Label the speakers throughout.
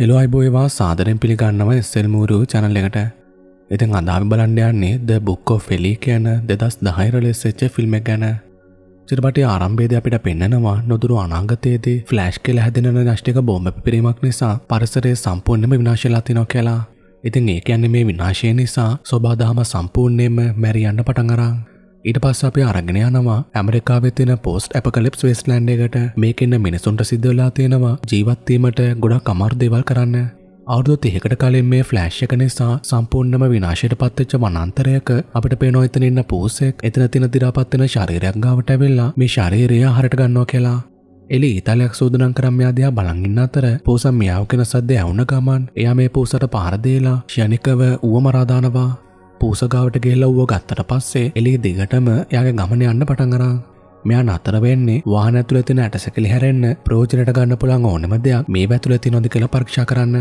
Speaker 1: Hello අයිබෝයවා සාදරෙන් පිළිගන්නව එස්සෙල් මූරු channel එකට ඉතින් අදාම බලන්න යන්නේ ද බුක්කෝ ෆෙලි කියන දෙදස් දහයිරලෙස් එච්ච ෆිල්ම් එක ගැන චිරපටි ආරම්භේද අපිට පෙන්නනවා නොදුරු අනාගතයේදී ෆ්ලෑෂ් කෙල හැදෙනන නෂ්ටික බෝම්බ පිරීමක් නිසා පරිසරය සම්පූර්ණම විනාශලා තිනෝ කියලා. ඉතින් ඒ කියන්නේ මේ විනාශය නිසා සොබාදහම සම්පූර්ණයෙන්ම මැරියන්න පටන් අරන්. ඊට පස්ස අපි අරගෙන යනවා ඇමරිකාවේ තියෙන පෝස්ට් ඇපකලිප්ස් වෙස්ට්ලෑන්ඩ් එකට මේකෙන්න මිනිසුන්ට සිද්ධ වෙලා තියෙනවා ජීවත්වීමට ගොඩක් අමාරු දේවල් කරන්න. අවුරුදු 30කට කලින් මේ ෆ්ලෑෂ් එක නිසා සම්පූර්ණම විනාශයට පත්වෙච්ච වනාන්තරයක අපිට පේනවා එතන ඉන්න පූසෙක් එතන තියෙන දි รา පත් වෙන ශරීරයක් ගාවට ඇවිල්ලා මේ ශරීරය හරට ගන්නවා කියලා. එලි ඉතාලයක් සූදනම් කරම්යාදයා බලංගින්න අතර පූසම් මියාව කෙන සද්ද ඇවුන ගමන් එයා මේ පූසට පාරදේලා ෂණිකව ඌුවමරාධානවා පූසගාවට ගෙල්ලව්ව ගත්තට පස්සේ එලි දිගටම යාගේ ගමන යන්න පටන්ගරා මෙයා අතර වෙන්නේ වාහන ඇතුළ තින ඇටසකලි හැරෙන්න්න ප්‍රෝජනට ගන්න පුළන් ඕනම දෙයක් මේ ඇතුළ ති නොද කියල පරක්ෂා කරන්න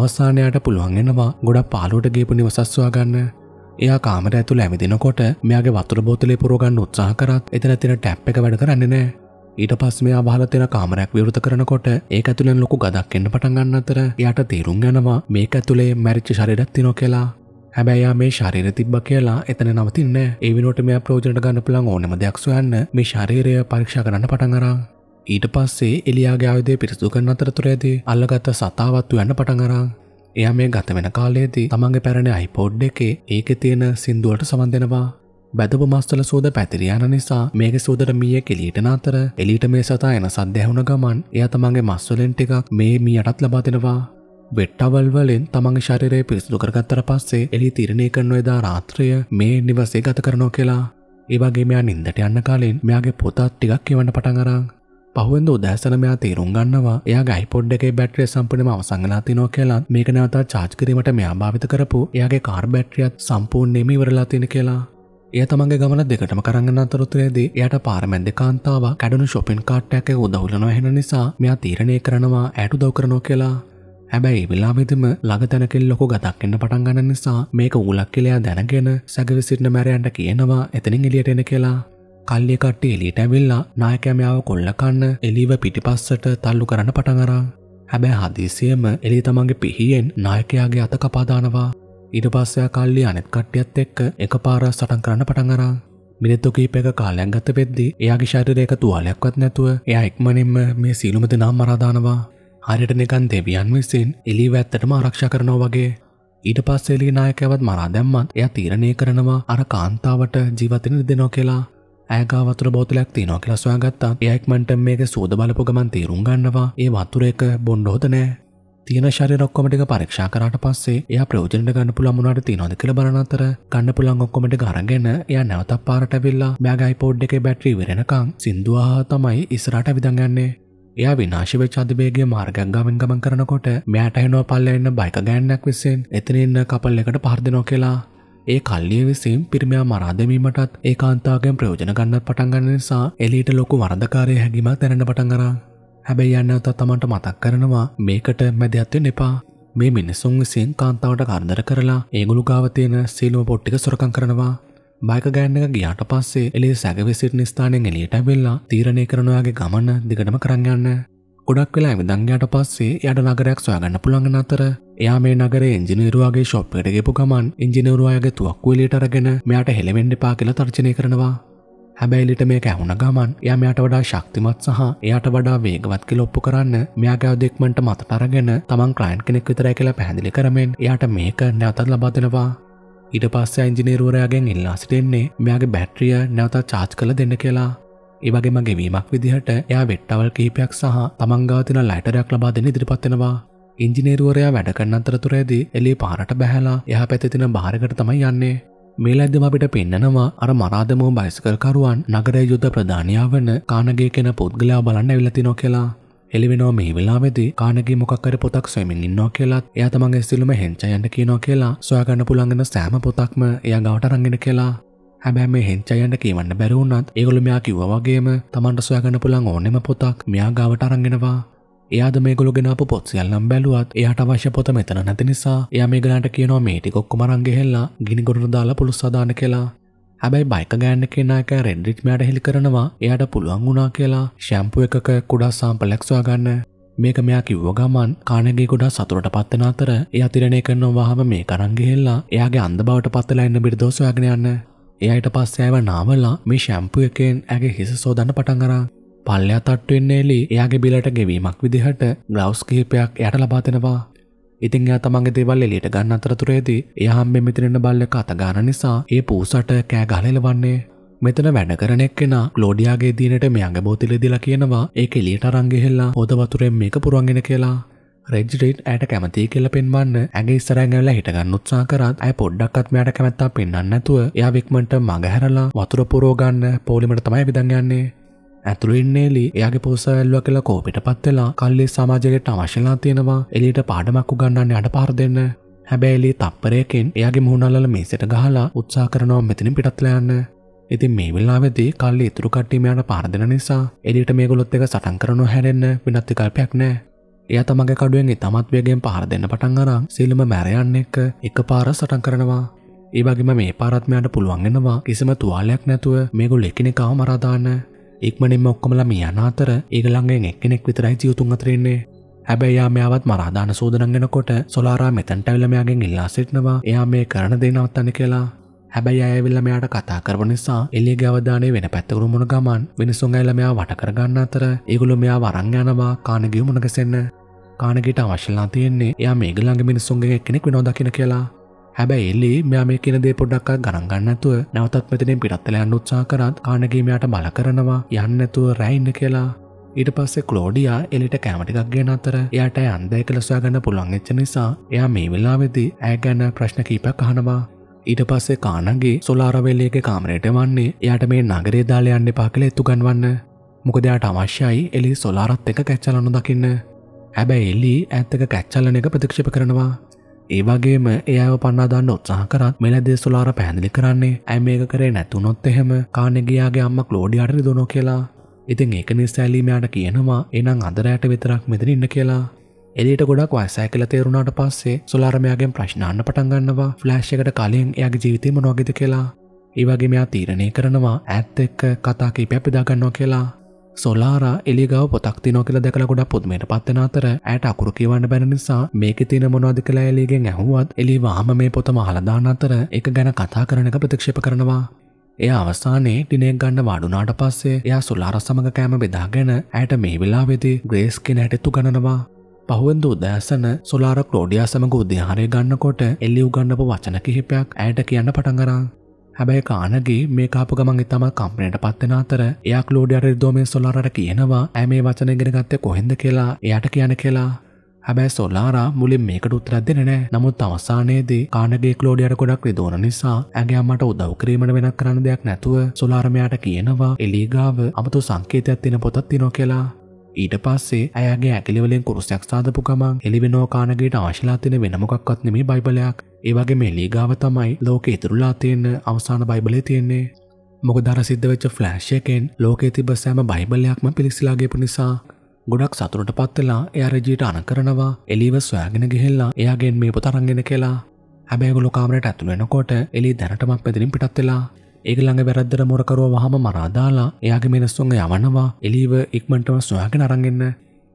Speaker 1: අවසානයට පුළුවන්ගෙනවා ගොඩක් පාලෝට ගේපු නිවසස්වා ගන්න එයා කාමර ඇතුළ ඇමිදිනකොට මෙයාගේ වතුර බෝතලේ පුරගන්න උත්සාහ කරත් එතන තින ටැප් එක වැඩ කරන්නේ නෑ. ඊට පස් මෙයා බහල තින කාමරයක් විරුත කරනකොට ඒක ඇතුළෙන් ලොකු ගදක් එන්න පටන් ගන්න අතර එයාට තේරුම් යනවා මේක ඇතුළේ මැරිච්ච ශරීරයක් තිනෝ කියලා. හැබැයි මේ ශරීරය තිබ්බ කියලා එතන නවතින්නේ. ඒ වෙනුවට මෙයා ප්‍රයෝජනට ගන්න පුළුවන් ඕනම දෙයක් සොයන්න මේ ශරීරය පරීක්ෂා කරන්න පටන් අරන්. ඊට පස්සේ එලියාගේ ආයුධය පිරිසුදු කරන අතරතුරේදී අල්ලගත්ත සතාවත් යන්න පටන් අරන්. එයා මේ ගත වෙන කාලයේදී තමන්ගේ පැරණ අයිපෝඩ් එකේ ඒකේ තියෙන සින්දුවට සමන් දෙනවා. බැදපු මස්තල සෝද පැතිරියන නිසා මේක සෝදට මිය කෙලීටන අතර එලීට මේ සතා එන සද්‍ය ඇහුණ ගමන් එය තමන්ගේ මස්වලෙන් ටිකක් මේ මීයටත් ලබා දෙෙනවා බෙට්ටවල්වලෙන් තමන් ශරිරය පිරිසිදු කරගත්තර පස්සේ එලි තිරණය කරන එදා රාත්‍රය මේ නිවසේ ගත කරනෝ කියලා ඒවාගේ මෙයා නින්දට යන්න කාලින් මෙයාගේ පොතත් ටිකක් කියවන්න පටන් අරන් පහුවෙන්ද උදෑසනමයා තේරුම් ගන්නවා එයා ගයිපොඩ් එකේ බැට්‍රිය සම්පූර්ණයෙන්ම අවසන් වෙලා තිනෝ කියලා මේක නැවත චාර්ජ් කිරීමට මෙයා භාවිත කරපු එයාගේ කාර් බැටරියත් සම්පූර්ණයෙන්ම ඉවරලා තින කියලා. එය තමන්ගේ ගමන දෙකටම කරගෙන අතරතුරේදී එයාට පාරමැද්ද කාන්තාව කැඩුණු shopping cart එකක උදව් කරනවා වෙන නිසා මෙයා තීරණය කරනවා ඇට උදව් කරනවා කියලා. හැබැයි වෙලාවෙදම ළඟතැනකෙල් ලොකු ගතක් එන්න පටන් ගන්න නිසා මේක උලක් කියලයා දැනගෙන සැගවිසිටන මැරයන්ට කියනවා එතනින් එලියට එන කියලා කල්ලියකට්ටේ එලියට ඇවිල්ලා නායකැමයාව කොල්ලකන්න එලිව පිටිපස්සට තල්ලු කරන පටඟරා හැබැ හදිසියම එලි තමන්ගේ පිහියෙන් නායකයාගේ අත කපාදානවා ඉඩ පස්සයා කල්ලි අනෙත් කට්ටියත් එක්ක එක පාර සටන් කරන්න පටඟරා මිනිත්තු කීපයක කාලයන් ගත පෙද්දි එයාගේ ශරීරයක තුවාලයක්වත් නැතුව එයා ඉක්මනින්ම මේ සීලුමද නම් මරාදානවා හරියට නිකන් දෙවියන් විසින් එලි වැත්තටම ආරක්ෂා කරනවා වගේ. ඊට පස්සේ එලි නායකයවත් මරා දැම්මත් එයා තීරණය කරනවා අර කාන්තාවට ජීවිතේ දෙනවා කියලා. ඇගා වතුර බෝතලයක් තියෙනවා කියලා සොයාගත්තා. එයා ඉක්මනට මේක සෝද බලපු ගමන් තීරුම් ගන්නවා. ඒ වතුර එක බොන්න හොද නෑ. තියෙන ශරීර ඔක්කොම ටික පරීක්ෂා කරාට පස්සේ එයා ප්‍රයෝජනට ගන්න පුළුවන් මොනවද තියනවද කියලා බලන අතර ගන්න පුළුවන් ඔක්කොම ටික අරගෙන එයා නැවතත් පාරට ඇවිල්ලා බෑග් iPod එකේ බැටරි ඉවරනකම් සින්දුවා තමයි ඉස්සරහට ඇවිදන් යන්නේ. එයා විනාශ වෙච්ච අධිවේගයේ මාර්ගයක් ගාමින් ගමන් කරනකොට මෙයාට එනවා පල්ලෙන්න බයික ගෑන්නක් විසින් එතන ඉන්න කපල් එකට පහර දෙනවා කියලා ඒ කල්ලිය විසින් පිරිමයා මරාදමීමටත් ඒ කාන්තාගෙන් ප්‍රයෝජන ගන්නත් පටන්ගන්න නිසා එලීට ලොකු වරදකාරය හැකිීමක් තැනට පටන්ගර හැබැයි යන්න අතත් තමන්ට මතක් කරනවා මේකට මැදත්වෙන් එපා මේ මිනිසුන් විසින් කාන්තාවට කරදර කරලා ඒගුළු ගාවතියන සීලුව පොට්ටික සොරකං කරනවා බයිකගෑන්න එක ගියාට පස්සේ එලේ සැගවිසිට නිස්ථානෙන් එලියට ඇවෙල්ලා තීරණය කරනවාගේ ගමන්න දිගටම කරගන්න ගොඩක් වෙලා විදංගයාට පස්සේ යට නගරයක් සොයාගන්න පුළඟන අතර එයා මේ නගරේ ඉංජිනේරුවාගේ ශොප්පයට ගෙපු ගමන් ඉංජිනේරුවායගේ තුවක්කු එලියට අරගෙන මෙයාට හෙලෙවෙන්න එපා කියලා තර්ජනය කරනවා. හැබැයිලිට මේක ඇහුණ ගමන් එයා මෙයාට වඩා ශක්තිමත් සහ එයාට වඩා වේගවත් කියලා ඔප්පු කරන්න මෙයාගේ දෙක්මන්ට මතට අරගෙන තමන් ක්ලයන්ට් කෙනෙක් විතරයි කියලා පැහැදිලි කරමින් එයාට මේක නැවතත් ලබා දෙනවා. ඉට පස්ස ඉංජිනේරුවරයාගෙන් ඉල්ලා සිටෙන්නේ මෙයාගේ බැට්‍රිය නැවතා චාච් කළ දෙන්න කියලා ඒවගේම ගෙවීමක් විදිහට එයා වෙට්ටවල් කහිපයක් සහ තමංගාතින ලැටරයක් ලබා දෙන ඉදිරිපත්වෙනවා ඉංජිනේරුවරයා වැඩකන්න අතරතුරේදී එලේ පාරට බැහැලා එහ පැතිතින භාරකට තමයි යන්නේ මේ ඇදම අපිට පෙන්න්නනවා අර මරාදමෝ බයිස්කල්කරුවන් නගර යුද්ධ ප්‍රධානයාාවන කානගේ කෙන පුද්ගලයා බලන්න ඇවිලතිනො කියලා එලිවෙනවා මේ වෙලාවෙදී කානගේ මොකක්කර පොතක් සොයමින් ඉන්නවා කියලත් එයා තමන්ගේ සිලුම හෙංචා යන්න කියනවා කියලා සොයාගන්න පුළන්ගෙන සෑම පොතක්ම එයා ගවට රංගෙන කියලා හැබැම හෙංචයන්ට කියවන්න බැරවුනත් ඒගොල මෙයා කිව්ව වගේම තමන්ට සොයාගන්න පුළන් ඕනෙම පොතක් මෙයා ගාවට අරගෙනවා එයාද මේගොලු ගෙනපු පොත් සියල්ලම් බැලුවත් එයාට අවශ්‍ය පොත මෙතන නැති නිසා එයා මේ ගලන්ට කියනවා මේටිකොක්කුම රංගෙහෙල්ලා ගිනිගොඩු දාලා පුළුස්සදාන කියලා හැබැයි බයිකගෑන්න කෙනාක රෙන්ඩිට්මයට හෙළි කරනවා එයට පුළුවන් වුනා කියලා ශැම්පු එකක කුඩා සාම්පලෙක්ස්වා ගන්න මේක මෙයා කිව්ව ගමන් කානගේ ගොඩා සතුරට පත්වන අතර එය අතිරණය කරනවාහම මේ කරංගෙහෙල්ලා එයාගේ අන්ද බවට පත්තලා එන්න බිරිදෝසයාගෙන යන්න එයට පස්සෑව නාවල්ලා මේ ශැම්පු එකෙන් ඇගේ හිස සෝදන්න පටන්ගරා පල්ලයා තට්ටුවෙන්නේලි එයාගේ බිලට ගෙවීමක් විදිහට ග්‍රවස් කහිපයක් යට ලබාතෙනවා ඉතිං එයා තමන්ගේ දේවල් එලියට ගන්න අතරතුරේදී එයා හම්බෙන් මෙතනින්න බල්ලක අත ගන්න නිසා ඒ පූසට කෑ ගහලා එලවන්නේ. මෙතන වැඩ කරන එක්කෙනා ක්ලෝඩියාගේ දිනට මේ අඟ බෝතලේ දීලා කියනවා ඒක එලියට අරන් ගෙහෙලා හොද වතුරෙන් මේක පුරවගෙන කියලා. රෙජ්ඩේට් ඇයට කැමතියි කියලා පෙන්වන්න ඇගේ ඉස්සරහින් ඇවිල්ලා හිටගන්න උත්සාහ කරත් ඇය පොඩ්ඩක්වත් මෙයාට කැමැත්තක් පෙන්වන්න නැතුව එයා වික්මන්ට මගහැරලා වතුර පුරව ගන්න පොලිමට තමයි විදන් යන්නේ. ඇතුළින්නේලි එයාගේ පෝසඇල්ව කියලා කෝපිට පත්වෙලා කල්ලි සමාජයට අවශ්‍යලා තියෙනවා එලියට පාඩමක්කු ගන්නන්න අඩ පාර දෙන්න හැබැයිලි තප්පරයකෙන් එයාගේ මුහුණල්ල මේසට ගහලා උත්සා කරනවා මෙතින පිටත්ලයන්න ඉතින් මේ වෙල්ලාවෙදී කල්ලි ඉතුරු කට්ටීමයට පාරදින නිසා එලියට මේ ගොලොත් එක සටන් කරනු හැරෙන්න විනත්ති කල්පයක් නෑ එය තමගේ කඩුවෙන් ඉතමත් වේගෙන් පහර දෙන්න පටන් අරම් සිල්ම මැරයන්න එක්ක එක පාර සටන් කරනවා ඒවගේම මේ පාරත්මයට පුළුවන්ගෙනවා කිසිම තුවාලයක් නැතුව මේගොල් එකනෙකාව මරාදාන්න ඉක්මනින්ම ඔක්කොම ළමයා අතර ඒක ළඟෙන් එක්කෙනෙක් විතරයි ජීවතුන් අතර ඉන්නේ. හැබැයි යා මෙයාවත් මරාදාන සූදනන් වෙනකොට සොලාරා මෙතැන්ට ඇවිල්ලා මෙයාගෙන් ඉල්ලා සිටිනවා. එයා මේ කරන දේ නවත්තන්න කියලා. හැබැයි අය ඇවිල්ලා මෙයාට කතා කරන නිසා එළියගේ අවධානය වෙන පැත්තකට මුණ ගමන් මිනිසුන් ඇවිල්ලා මෙයා වට කරගන්න අතර ඒගොල්ලෝ මෙයාව අරන් යනවා කානගිය මුණගසෙන්න. කානගිට අවශ්‍යලා තියෙන්නේ එයා මේගොල්ලන්ගේ මිනිසුන්ගෙන් එක්කෙනෙක් වෙනවා දකින්න කියලා. හැබැයි එල්ලි මෙයා මේ කියන දේ පොඩ්ඩක් ගණන් ගන්නතුව නැවතත් මෙතනින් පිටත්තල යන්න උත්සාහ කරත් කානගීමයට බල කරනවා යන්න නැතුව රැයින්න කියලා ඊට පස්සේ කලෝඩියා එලිට කෑමටිකක් ගෙන අතර එයාට අන්දය කලස්වා ගන්න පුළුවන් එච්ච නිසා එයා මේ වෙලාවෙදී ඇය ගැන ප්‍රශ්න කීපයක් අහනවා ඊට පස්සේ කානගේ සොලාරවෙල්ලේගේ කාමරයට වන්නේ එයාට මේ නගරේ දාලා යන්න එපා කියලා එතුගන්වන්න මොකද එයාට අවශ්‍යයි එලි සොලාරත් එක කැච්චලනු දකින්න හැබැයි එලි ඇත්තක කැච්චලන එක ප්‍රතික්ෂේප කරනවා ඒවාගේම ඒව පන්නදාන්න උත්සාහ කරත් මෙලදේ සුලාර පැහැදිලි කරන්නේ ඇ මේක කරේ නැතුනොත් එහෙම කානෙගයාගේ අම්ම ලෝඩි අරි දුනො කියලා ඉතින් ඒක නිස්සෑලීමයාට කියනවා එනම් අදරෑට විතරක් මෙතන ඉන්න කියලා එලිට ගොඩක් වයසෑ කල තේරුණාට පස්සේ සුලාරමයාගෙන් ප්‍රශ්නාන්න පටන්ගන්නවා ෆ්ලෑශ් එකට කලින් එයාගේ ජීවිතය මොනොගෙද කියලා ඒවගේ මෙයා තීරණය කරනවා ඇත් එක්ක කතා කිපයක් පිදාගන්නවා කියලා සොල්ලාරා එලිගව පොතක් තිනෝ කියලා දැකලා ගොඩක් පුදුමයට පත්වෙන අතර ඇයට අකුරු කියවන්න බැරි නිසා මේකේ තියෙන මොනවද කියලා එලිගෙන් ඇහුවත් එලි වහම මේ පොතම අහලා දාන අතර ඒක ගැන කතා කරන එක ප්‍රතික්ෂේප කරනවා එය අවසානයේ ටිනෙක් ගන්න වඩුනාට පස්සේ එයා සුල්ලාර සමඟ කෑම බෙදාගෙන ඇයට මේ වෙලාවෙදි ග්‍රේස් කෙන ඇටෙත්තු ගණනවා. පහුවෙන්ද උදෑසන සුලාර ක්‍රෝඩියා සමඟ උද්‍යාහරය ගන්නකොට එල්ලි උගන්නපු වචන කිහිපයක් ඇයට කියන්න පටන්ගරා. හැබැයි කානගේ මේ කාපු ගමන් ඉතම කම්පනයට පත්වෙන අතර එයක් ලෝඩියර දෝමෙන් සොල්ලාරට කියනවා ඇ මේ වචන ගෙන ගත්තය කොහෙද කියලා එයට කියන කියලා හැබැයි සොල්ලාරා මුලින් මේකට උත්තරත් දෙන නෑ නමුත් අවසානයේදී කානගේ ලෝඩියර ගොඩක් විදෝන නිසා ඇගේ අම්මට උදව් කිරීමට වෙනක් කරන්න දෙයක් නැතුව සොලාරමයාට කියනවා එලීගාව අමතු සංකේතයක් තින පොතත් තිනෝ කියලා ඊට පස්සේ ඇයගේ ඇකිලිවලින් කුරුසයක් සාධපු ගමන් එලිවෙනෝ කානගේට අවශ්‍යලා තියෙන වෙන මොකක්වත් නෙමේ බයිබලයක්. ඒ වගේ මේ ලීගාව තමයි ලෝකේ ඉතුරුලා තියෙන අවසාන බයිබලේ තියෙන්නේ. මොකද අර සිද්ධ වෙච්ච ෆ්ලෑෂ් එකෙන් ලෝකේ තිබ්බ සෑම බයිබලයක්ම පිලිස්සලා ගියපු නිසා ගොඩක් සතුරට පත්වෙලා එයාරජීට අන කරනවා එලිව සොයාගෙන ගිහිල්ලා එයාගෙන් මේ පොතරන්ගෙන කියලා හැබැගුලු කාමරට ඇතුළෙනකොට එලි දැනටමක් පැදිරින් පිටත්වෙලා ඒක ළඟ වැරද්දර මොරකරුව වහම මරාදාලා එයාගේ මිනිස්සුන්ග යවනවා එලීව ඉක්මටම සොයාගෙන අරගෙන්න්න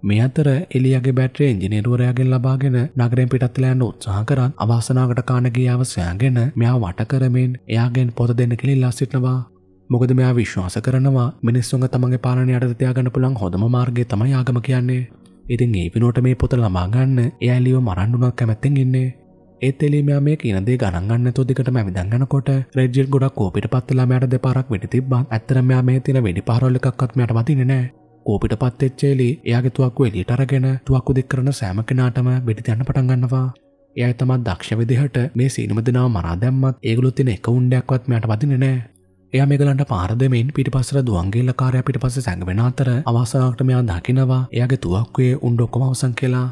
Speaker 1: මේ අතර එලියගේ බැට්‍රේ ඉංජිනේරුවරයාගෙන් ලබාගෙන නගරෙන් පිටත්ලයන්න උත්සාහ කරන් අවාසනාකට කාණගේ අවසයගෙන මෙයා වටකරමින් එයාගෙන් පොත දෙන්න කෙලිල්ලා සිටනවා මොකද මෙයා විශ්වාස කරනවා මිනිස්සුන් තමගේ පාලනය අයට තියාගන්න පුළන් හොඳම මාර්ගය තමයි ආගම කියන්නේ ඉතින් ඒ පිනෝට මේ පොත ළමාගන්න එයලියෝ මරන්නුමක් කැමැත්තෙන් ඉන්නේ එත්තෙලේ මෙයාමේ කියනදේ ගණන්ගන්න තෝ දෙකට මැවිදගන්නකොට රෙජල් ගොඩක් කෝපිට පත්වෙලාමයට දෙපාරක් වෙඩි තිබ්බන් ඇත්තරමයා මේ තින වෙඩි පාරොල්ලකක්ත්මයට වතිනෑ කෝපිට පත්තෙච්චේලි එයාගෙතුවක්කු එලියට අරගෙන තුවක්කු දෙක් කරන සෑම කෙනාටම වෙඩි තියන්න පටන්ගන්නවා එය තමත් දක්ෂ විදිහට මේ සීනමදිනාව මරා දැම්මත් ඒගොලොත් තින එක උන්ඩයක්වත් මයට වදින නෑ එය මේගලන්ට පාරදමෙන් පිටිපසර දුවන්ගේල්ල කාරය පිට පස සැඟවෙන අතර අවසාක්ට මෙයා දකිනවා එයාගේ තුවක්වේ උන්ඩොක්කොම අවසන් කියලා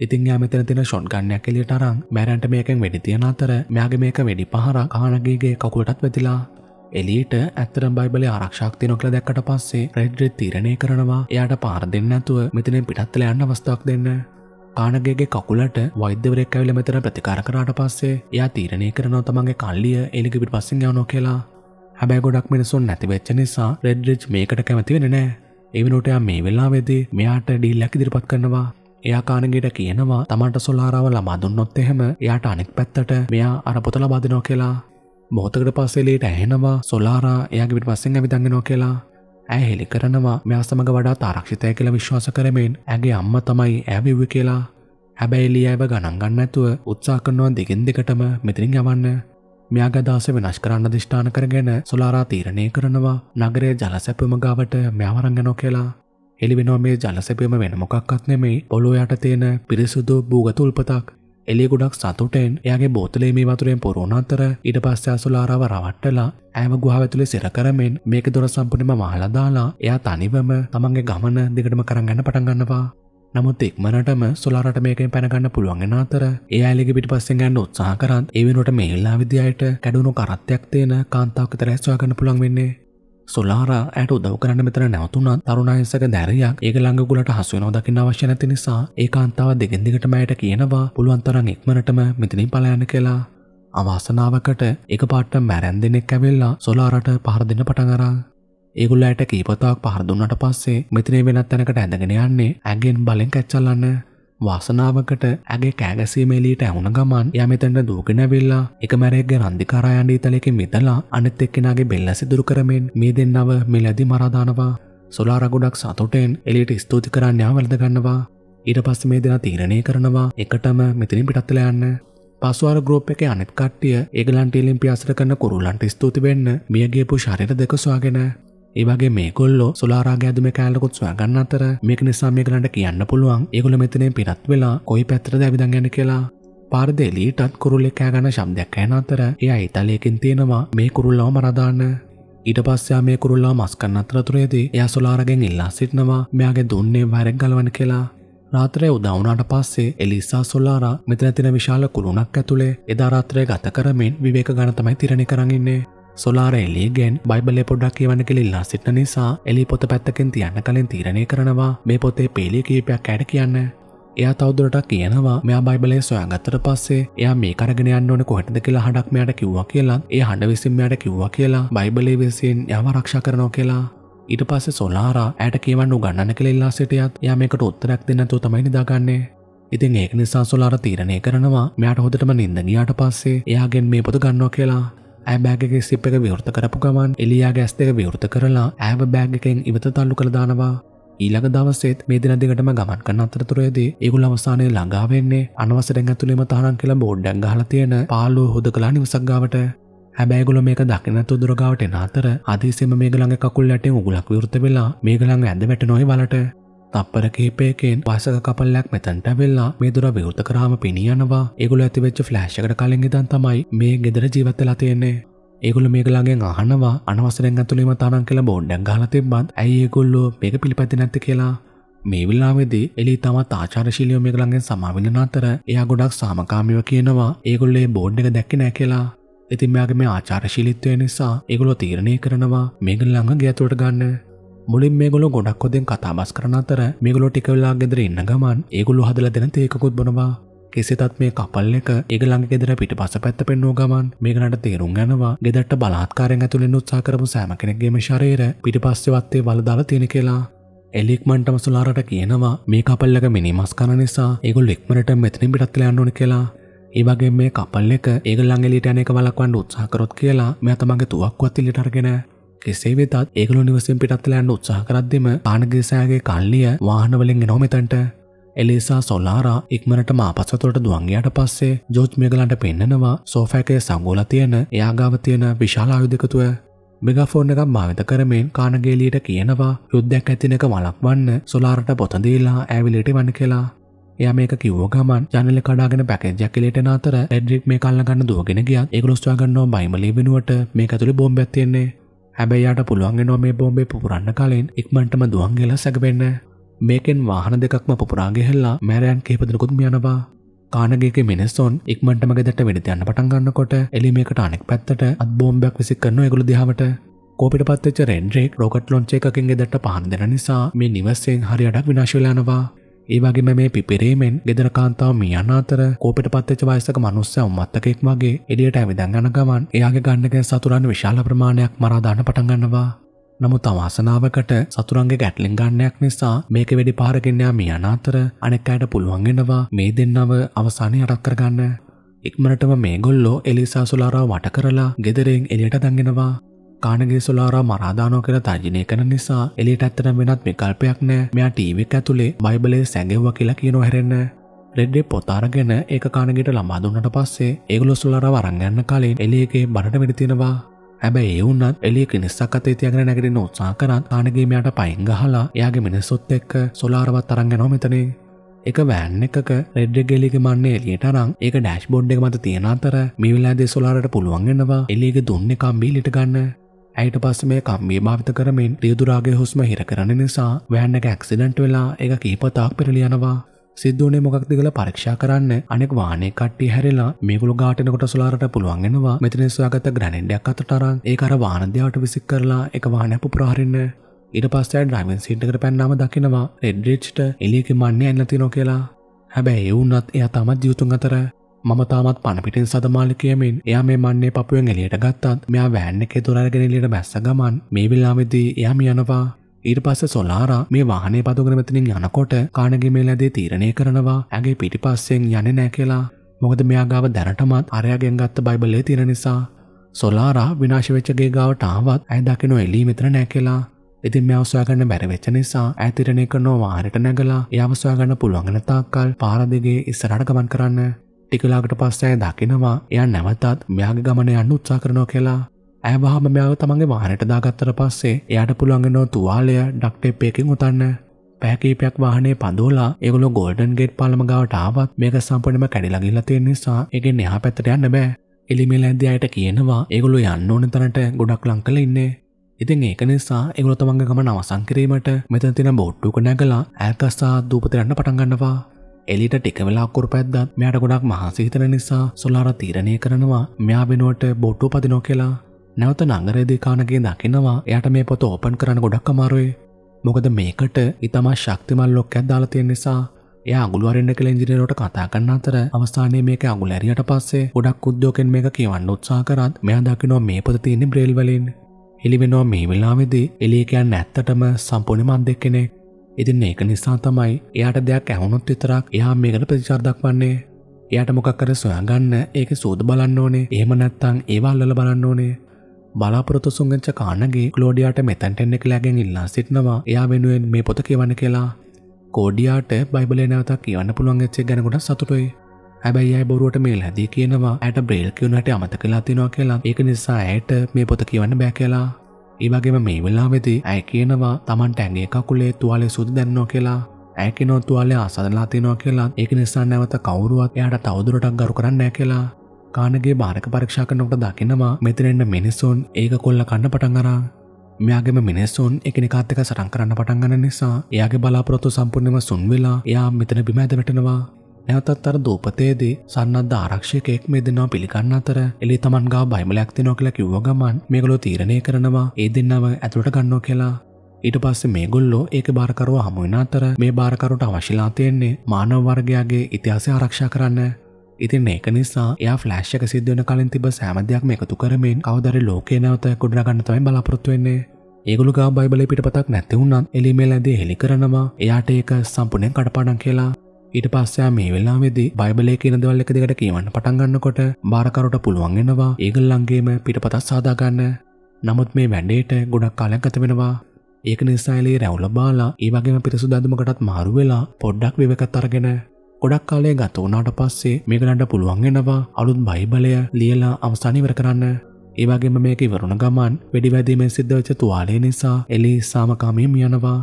Speaker 1: ඉතින් යා මෙතන තින ෂොට් ගන්නයක් එලියට අරන් මෑරන්ට මේකෙන් වැඩි තියෙන අතර මෙයාගේ මේක වැඩි පහරක් කානගේගේ කකුලටත් වැදිලා එලියට ඇත්තරම් බයිබලේ ආරක්ෂක් තියන කළ දැක්කට පස්සේ රෙඩ්රෙත් තීරණය කරනවා එයාට පාර දෙන්න ඇතුව මෙතනින් පිටත්තල යන්න අවස්ථාවක් දෙන්න කානගේගේ කකුලට වෛද්‍යවරෙක් ඇවිල මෙතන ප්‍රතිකාර කරාට පස්සේ එයා තීරණය කරනවා තමන්ගේ කල්ලිය එලිගිපිට පස්සෙන් යවනෝ කියලා හැබැ ගොඩක් මිනිසුන් නැතිවෙච්ච නිසා රෙඩ්රිච් මේකට කැමතිවෙන නෑ එවිනොටයා මේ වෙල්ලා වෙදේ මෙයාට ඩිල්ලක් ඉදිරිපත් කරනවා එයා කානගෙට කියනවා තමන්ට සොල්ලාරාව ළමා දුන්නොත් එහෙම එයාට අනෙක් පැත්තට මෙයා අර පොත ලබා දෙනවා කියලා. මොහොතකට පස්සේ ලේට ඇහෙනවා සොල්ලාරා එයාගේ පිට පස්සෙන් ඇවිදන්ගෙනවා කියලා. ඇය හෙළි කරනවා මෙයා සමග වඩා තාරක්ෂිතය කියලා විශ්වාස කරමින් ඇගේ අම්ම තමයි ඇවිව්ව කියලා. හැබැයි ලී ඇව ගණන් ගන්න නැතුව උත්සාහ කරනවා දෙකෙන් දෙකටම මෙතනින් යවන්න. මෙයාගදාස වෙනස් කරන්න දිෂ්ඨාන කරගෙන සොලාරා තීරණය කරනවා නගරය ජලසැපමගාවට මෙවරංගනො කියලා එළිවෙනවා මේ ජලසැපයම වෙන මොකක්වත් නෙමෙයි පොළොව යට තියෙන පිරිසුදු භූගත උල්පතක්. එළිය ගොඩක් සතුටෙන් එයාගේ බෝතලේ මේ වතුරෙන් පුරවන අතර ඊට පස්සේ අසුලාරාව රවට්ටලා ඇයව ගුහාව ඇතුලේ සිර කරමින් මේක දොර සම්පූර්ණයෙන්ම මහලා දාලා එයා තනිවම තමන්ගේ ගමන දිගටම කරන් යන්න පටන් ගන්නවා. නමුත් එක්මනටම සොලාරට මේකෙන් පැනගන්න පුළුවන් වෙන අතර ඒ අයලෙක පිටිපස්සෙන් ගන්න උත්සාහ කරත් ඒ වෙනුවට මේ වෙලාව විදියට කැඩුණු කරත්තයක් තියෙන කාන්තාවක් විතර හසුවා ගන්න පුළුවන් වෙන්නේ. සුල්ලාරා ඇයට උදව් කරන්න මෙතන නැවතුනත් තරුණායසක දැරයක් ඒක ළඟගුලට හසුවෙනව දකින්න අවශ්‍ය නැති නිසා ඒ කාන්තාව දෙගෙන් දිගටම ඇයට කියනවා පුළුවන් තරම් ඉක්මනටම මෙතනින් පලයන්න කියලා. අවාසනාවකට එකපාරට මැරන් දෙනෙක් ඇවිල්ලා සොලාරට පහර දෙන්න පටන් අරන් ඒගොල්ලෝ ඇයට කීපතාවක් පහර දුන්නට පස්සේ මෙතන වෙනත් තැනකට ඇඳගෙන යන්නේ ඇගෙන් බලෙන් කැච්චල්ලන්න වාසනාවකට ඇගේ කෑගැසීම එලියට ඇහුණ ගමන් යා මෙතැනට දූගෙනැවිල්ලා එක මැරෙක්ගේ රන්දිකාරායන්ඩ ඉතලෙකින් මිදලා අනෙත් එක්කෙනගේ බෙල්ල සිදුරු කරමින් මේ දෙන්නව මෙලැදි මරාදානවා සොලා රගුඩක් සතුටෙන් එලියට ස්තුති කරන්න වැලදගන්නවා ඊට පස්ස මේ දෙනා තීරණය කරනවා එකටම මෙතනින් පිටත්තල යන්න. පස්වාර ගෝප් එක අනෙත් කට්ටිය ඒගලන්ටීලින් පියාසර කරන කුරුල්ලන්ට ස්තුති වෙන්න මියගේපු ශරිර දෙක ස්වාගෙන ඒවගේ මේකොල්ලෝ සුලාරාගෑදම කෑල්ලකුත් සොයාගන්න අතර මේක නිසා මේකලට කියන්න පුළුවන් ඒගොල මෙතනෙන් පිරත් වෙලා කොයි පැත්‍ර දැවිදන් ගැන කියලා පාර්දෙලීටත් කුරුල්ලෙක්කෑ ගන ශම්දයක් ෑන අතර එය ඉතලයකින් තියෙනවා මේ කුරුල්ලෝ මරදාන්න ඊට පස්යා මේ කුරුල්ලා මස්කන්න අතරතුරේදී එයා සොලාරගෙන් ඉල්ලා සිටනවා මෙයාගේ දුන්නේ වරෙක් ගලවන කියලා රාත්‍රය උදවුනාට පස්සේ එලිසා සොල්ලාරා මෙතන තින විශාල කුළුණක් ඇතුළේ එදාරාත්‍රය ගත කරමින් විවේක ගණතමයි තිරණි කරඟන්නේ සොලාර එලියගෙන් බයිබලේ පොඩක් කියවන කෙලිල්ලා සිටන නිසා එලි පොත පැත්තකින් තියන්න කලින් තීරණය කරනවා මේ පොතේ පේලිය කීපයක් ඇඩ කියන්න එයා තවදුරටක් කියනවා මෙයා බයිබලේ සොයාගත්තට පස්සේ එයා මේ කරගෙන යන්න ඕන කොහටද කියලා හඩක් මෙයාට කිව්වා කියලා ඒ හඬ විසින් මෙයාට කිව්වා කියලා බයිබලේ විසින් යව ආරක්ෂා කරනවා කියලා ඊට පස්සේ සොලාරා ඇයට කියවන්න උගන්නන්න කියලා ඉල්ලා සිටියත් එයා මේකට උත්තරයක් දෙන්න නැතුව තමයි නිදාගන්නේ ඉතින් ඒක නිසා සොලාර තීරණය කරනවා මෙයාට හොදටම නිින්ද ගියාට පස්සේ එයාගෙන් මේ පොත ගන්නවා කියලා ඇබෑගක සිප් එක විවෘත කරපු ගමන් එලියා ගැස් දෙක විවෘත කරලා ඇබ බෑග එකෙන් ඉවත තල්ලු කරදානවා ඊළඟ දවස්සේත් මේ දින දෙකටම ගමන් කරන අතරතුරේදී ඒගොල්ලෝ අවසානයේ ළඟා වෙන්නේ අනවසරෙන් ඇතුළේම තහනම් කියලා බෝඩ්ඩක් ගහලා තියෙන පාළුව හුදකලා නිවසක් ගාවට. හැබැයි ඒගොල්ලෝ මේක දකින්න නැතුව දුර ගාවට එන අතර අදීසෙම මේග ළඟ කකුල් යටින් උගුලක් විවෘත වෙලා මේග ළඟ ඇඳ වැටෙනෝයි වලට. තප්පර කහිපයකෙන් වාසක කපල්ලයක් මෙතැන්ට වෙල්ලා මේ දුර විවෘත කරාම පිණී යනවා ඒගොල ඇතිවෙච්ච ෆ්ලෑශ්කට කලින් ඉදන් තමයි මේ ගෙදර ජීවත්තලා තියෙන්නේ ඒගොල මේකලාගෙන් අහනවා අනවසරෙන් ඇතුළීම තරන් කියලා බෝඩ්ඩක් ගහලා තිබ්බත් ඇයි ඒගොල්ලෝ මේක පිළිපැති නැති කියලා මේ විල්ලාවේදී එලි තවත් ආචාරශීලියෝ මේකලගෙන් සමාවෙන්න අතර එයා ගොඩක් සාමකාමීව කියනවා ඒගොල්ලේ බෝඩ් එක දැක්කේ නැහැ කියලා. ඉතින් මෙයාගේ මේ ආචාරශීලීත්වය නිසා ඒගොල්ලෝ තීරණය කරනවා මේගොල්ලන්ව ගේ ඇතුළට ගන්න. මුලින් මේගොලු ගොඩක් ොදෙන් කතාබස් කරන අතර මේගොලො ටිකවෙලා ගෙදර ඉන්න ගමන් ඒගොලු හදල දෙන තේකුත් බොනවා කෙසිතත් මේ කපල් එක ඒගළඟ ගෙදර පිට පස පැත්ත පෙන්වූ ගමන් මේකනට තේරුම් යනවා ගෙදට බලාත්කාරෙන් ඇතුළෙන් උත්සා කරපු සෑම කෙනෙක්ගේම ශරීර පිට පස්සෙවත්තේ වලදාල තියෙන කියලා එලික්මන්ටම සුලාරට කියනවා මේ කපල්ලක මිනිමස් කන නිසා ඒගොල් එක්මට මෙතනින් පිටත්ල යන්නන කියලා ඒවගේ මේ කපල් එක ඒගල්ලංගෙලිට යන එක වලක්වන්න උත්සාකරොත් කියලා මෙතමගේ තුවක්වත් ඉලිටර්ගෙන කෙසේ වෙතත් ඒගොල්ලෝ නිවසින් පිටත්ලා යන්න උත්සාහ කරද්දිම පානගේසයාගේ කල්ලිය වාහනවලින් එනවා මෙතනට. එලේසා සොල්ලාරා ඉක්මනටම ආපසතුලට දුවන්ගයාට පස්සේ ජෝජ් මේගලන්ට පෙන්නනවා සෝෆෑකේ සංගෝල තියෙන එයාගාව තියෙන විශාල ආයුධකතුව මෙගෆෝන් එකක් භාවිත කරමින් කානගේලියට කියනවා යුද්ධයක් ඇතින එක වලක්වන්න සොලාරට පොතදීලා ඇවිලට වන්න කියලා. එය මේක කිව්ව ගමන් ජනල කඩාගෙන පැකෙජ්ජක් ලේටන අතර ඇඩ්‍රික් මේ කල්ලගන්න දුවගෙන ගියත් ඒගලොස්වාගන්නවා බයිමලී වෙනුවට මේ ඇතුළි බෝම්බැත්තියෙන්නේ හැබැයියාට පුළුවන්ගෙනවා මේ බෝම්බේ පුරන්න කලින් ඉක්මටම දුවන් ගෙල සැකවෙන්න මේකෙන් වාහන දෙකක්ම පුරාගෙහෙල්ලා මෑරයන් කහිපදනකුත් මියනවා කානගේ මිනිස්සොන් ඉක්මටම ගෙදට වෙනති යන්න පටන්ගන්නකොට එලිමේකට අනෙක් පැත්තට අත් බෝම්බයක් විසික් කරන්න එකගුළු දිහාවට කෝපිට පත්තච රෙන්ඩ්‍රෙක් රෝකට් ලොංචේකින්ගේ දට පහන්දෙන නිසා මේ නිවස්සයෙන් හරි අඩක් විනාශවලානවා ඒවගේම මේ පිපිරීමෙන් ගෙදර කාන්තාව මියන් අතර කෝපට පත්වෙච්ච වයසක මනුස්ස උම්මත්තකෙක් වගේ එඩියට ඇවිදන් යන ගමන් එයාගේ ගන්නක සතුරන් විශාල ප්‍රමාණයක් මරාදාන්න පටන් ගන්නවා. නමුත් අවාසනාවකට සතුරන්ගේ ගැටලින් ගන්නයක් නිසා මේක වැඩි පාරගෙන්යා මේ අනාතර අනෙක් අයට පුළුවන්ගෙනවා මේ දෙන්නව අවසානය අටත් කරගන්න. ඉක්මනටම මේගොල්ලෝ එලිසා සුලාරා වට කරලා ගෙදරෙන් එලියට දඟෙනවා කානගේ සොලාරා මරාදානෝ කර තර්ජනය කන නිසා එලියට ඇත්තන වෙනත් විකල්පයක් නෑ මෙයා ටීවික් ඇතුළේ බයිබලේ සැඟෙව්ව කියලා කියනො හැරෙන්න රෙඩ්ඩේ පොතාරගෙන ඒ කානගෙට ළමාදුන්නට පස්සේ ඒගුලො සුල්ලර වරංගන්න කලින් එලියගේ බණට වැඩිතිෙනවා හැබැ ඒවුන්නත් එලියක නිස්සක් අතේ තියගෙන නැගෙන උත්සා කරත් ආනගේමයට පයින් ගහලා යාගේ මිනිස්සොත් එක්ක සොලාරවත් තරන්ගෙනෝ මෙතනේ එක වෑන් එකක රෙඩ් ගෙලික මන්නේ එලියට රං ඒක ඩෑශ් බොඩ් එක මත තියෙන අතර මිවිල්ලෑදේ සොලාරට පුළුවන්ගෙන්නවා එලියගේ දුන්නේ කම්බී ලිට ගන්න ඇයිට පස්ස මේ කම්මිය භාවිත කරමින් රියදුරාගේ හුස්ම හිර කරන නිසා වෑන්න එක ඇක්සිඩන්ට් වෙලා එක කීපතාක් පෙරලියනවා සිද්ධෝනේ මොකක්ද කියලා පරීක්ෂා කරන්න අනෙක් වාහනේ කට්ටිය හැරිලා මේගොල්ලෝ ගාටෙන කොට සොලාරට පුළුවන් වෙනවා මෙතන සොයාගත්ත ග්‍රැනේඩයක් අතට අරන් ඒක අර වාහන දිහාට විසික් කරලා ඒක වාහනයක් පුපුරාරින්න ඊට පස්සේ ඩ්‍රයිවිං සීට් එකට පැන්නාම දකිනවා රෙඩ් රිච්ට එළියක මන්නේ ඇන්නතිනෝ කියලා හැබැයි ඒ වුණත් එයා තමත් ජීවිතුන් අතර මම තාමත් පණපිටින් සදමාලි කියමින් එයා මේ මන්නේ පපුවෙන් එළියට ගත්තත් මෙයා වෑන් එකේ දොර අරගෙන එළියට බැස්ස ගමන් මේ වෙලාවේදී එයා මියනවා ඊට පස්සේ සොලාරා මේ වාහනේ පදුගෙන මෙතනින් යනකොට කාණගේ මේ ලැදේ තීරණය කරනවා ඇගේ පිටිපස්සෙන් යන්නේ නැහැ කියලා මොකද මෙයා ගාව දැනටමත් අරයාගෙන් ගත්ත බයිබලයේ තියෙන නිසා සොලාරා විනාශ වෙච්ච ගේ ගාවට ආවත් ඇය දකින්න එළිය මෙතන නැහැ කියලා ඉතින් මෙයා සොයාගන්න බැරි වෙච්ච නිසා ඈ තීරණය කරනවා වාහනට නැගලා එයාව සොයාගන්න පුළුවන් නැතාක්කල් පාර දිගේ ඉස්සරහට ගමන් කරන්න ටිකලාකට පස්සෑ දකිනවා එය නැවතත් මෙයාගේ ගමන යන්න උත්සා කරනවා කියලා ඇබහම මෙයාව තමන්ගේ වාහනට දාගත්තර පස්සේ එයට පුළුවන්ගෙනෝ තුවාලය ඩක්ටේපයකින් උතන්න පැකීපයක් වාහනේ පඳෝලා ඒගොලො ගෝල්ඩන් ගේට් පාලම ගාවට ආවත් මේක සම්පනම කැඩිලගිල්ල තියෙන නිසා එකෙන් එහා පැත්තට යන්න බෑ එලිමිල ඇදදි අයට කියනවා ඒගොලු යන්න ඕන තනට ගොඩක් ලංකල ඉන්නේ ඉතින් ඒක නිසා ඒගොලො තමන්ග ගම නවසංකිරීමට මෙතන තින බොට්ටු කනැගලා ඇල්කස්සා දූපතරන්න පටන්ගන්නවා එලිට ටික වෙලා අකුරු පැද්දත් මෙයාට ගොඩක් මහසිහිතන නිසා සොලාර තීරණය කරනවා මෙයා වෙනුවට බොට්ටු පදිනෝ කියලා නැවත නගරේදී කානගේ දකිනවා එයට මේ පොත ඕපන් කරන්න ගොඩක් අමාරුවේ මොකද මේකට ඉතමා ශක්තිමල් ලොක්කැත් දාලා තියෙන නිසා එයා අගුල අරින්න කියලා ඉංජිනේරුවට කතා කරන අතර අවසානයේ මේක අගුල ඇරියට පස්සේ ගොඩක් උද්‍යෝගෙන් මේක කියවන්න උත්සාහ කරත් මෙයා දකිනවා මේ පොත තියෙන්නේ බ්‍රේල් වලින් එළි වෙනවා මේ වෙලාවේදී එළිය කියන්නේ ඇත්තටම සම්පූර්ණ මන්දෙක් කෙනෙක් ඉතින් ඒක නිසා තමයි එයාට දෙයක් ඇහුණොත් විතරක් එයා මේකට ප්‍රතිචාර දක්වන්නේ. එයාට මොකක් කර සොයාගන්න ඒක සූද බලන්න ඕනේ. එහෙම නැත්නම් ඒව අල්ලලා බලන්න ඕනේ. බලාපොරොත්තු සුංගච්ච කාණගේ ක්ලෝඩියාට මෙතැන්ට එන්න කියලාගෙන් ඉල්ලා සිටනවා. එයා වෙනුවෙන් මේ පොත කියවන්න කියලා. කෝඩියාට බයිබලේ නැවතක් කියවන්න පුළුවන් වෙච්ච එක ගැන ගොඩක් සතුටුයි. හැබැයි ඇය බොරුවට මේල් හැදී කියනවා ඇයට බ්‍රේල් කියුණාට අමතක කළා තිනවා කියලා. ඒක නිසා ඇයට මේ පොත කියවන්න බෑ කියලා. ඒවගේම මේ වෙල්ලාවෙදී ඇය කියනවා තමන්ට ඇගේ කකුලේ තුවාලය සුදු දැන්නෝ කියලා ඇකිනෝ තුවාලය අසදලා තියනවා කියලා ඒක නිසා නැවත කවුරුවත් එයාට තවදුරටක් ගරු කරන්න කියලා කානගේ භාරක පරක්ෂා කරනකට දකිනවා මෙතනෙන්න මිනිස්සුන් ඒක කොල්ල කන්න පටන් අරා මෙයාගේම මිනිස්සුන් එකනිකාත්තක සටන් කරන්න පටන්ගන්න නිසා එයාගේ බලාපොරොත්තු සම්පූර්ණයම සුන් වෙලා එයා මෙතන බිමඇද වැටෙනවා නැවතත් අර දූපතේදී සන්නද්ධ ආරක්ෂකයෙක් මේ දෙනවා පිළිගන්න අතර එලි තමන් ගාව බයිබලයක් දෙනවා කියලා කිව්ව ගමන් මේගොල්ලෝ තීරණය කරනවා ඒ දෙන්නම ඇතුළට ගන්නවා කියලා ඊට පස්සේ මේගොල්ලෝ ඒක බාරකරුව හමු වෙන අතර මේ බාරකරුවට අවශ්‍යලා තියෙන්නේ මානව වර්ගයාගේ ඉතිහාසය ආරක්ෂා කරන්න ඉතින් ඒක නිසා එයා ෆ්ලෑෂ් එක සිද්ධ වෙන කලින් තිබ්බ සෑම දෙයක්ම එකතු කරමින් කවදාරි ලෝකේ නැවත ගොඩනගන්න තමයි බලාපොරොත්තු වෙන්නේ ඒගොලු ගා බයිබල පිටපතක් නැතිවුණත් එලිමේල් ඇදේ හෙළි කරනවා එයාට ඒක සම්පුනෙන් කටපාඩන් කියලා ඊට පස්සයා මේ වෙල්ලාවෙදි බයිබලේ කියන දෙවල් එක දෙකට කියවන්න පටන් ගන්නකොට බාරකරුට පුළුවන් වෙනවා ඒගොල්ලන්ගේම පිටපතක් සාදා ගන්න. නමුත් මේ වැඩේට ගොඩක් කාලයක් ගත වෙනවා. ඒක නිසා එළියේ රැවුල බාලා ඒ වගේම පිරිසුදු අඳුමකටත් මාරු වෙලා පොඩ්ඩක් විවේකත් අරගෙන ගොඩක් කාලය ගත වුණාට පස්සේ මේගලන්ට පුළුවන් වෙනවා අලුත් බයිබලය ලියලා අවසන් ඉවර කරන්න. ඒවගේම මේක ඉවරුණ ගමන් වැඩිවැදීමෙන් සිද්ධ වෙච්ච තුවාලය නිසා එලි සාමකාමීම් යනවා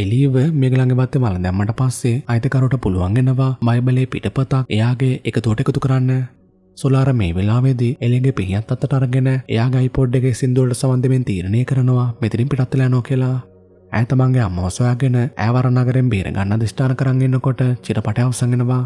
Speaker 1: එලීව මේගලඟ බත්ත මල දැම්මට පස්සේ අයිතකරුට පුළුවන්ගෙනවා බයිබලේ පිටපතක් එයාගේ එක තෝට එකතු කරන්න සොලාර මේ වෙලාවේදී එළෙගේ පිහියත් අත්තට අරගෙන එයා ගයිපොඩ්ඩගේ සිින්දුවලට සවන්ධමෙන් තීරණය කරනවා මෙතිරින් පිටත්ල නෝ කියලා ඇතමන්ගේ අම්මෝසොයාගෙන ඇවරනගරෙන් බේරගන්න දිෂ්ඨාන කරන්නන්නකොට චිරපට අවසඟෙනවා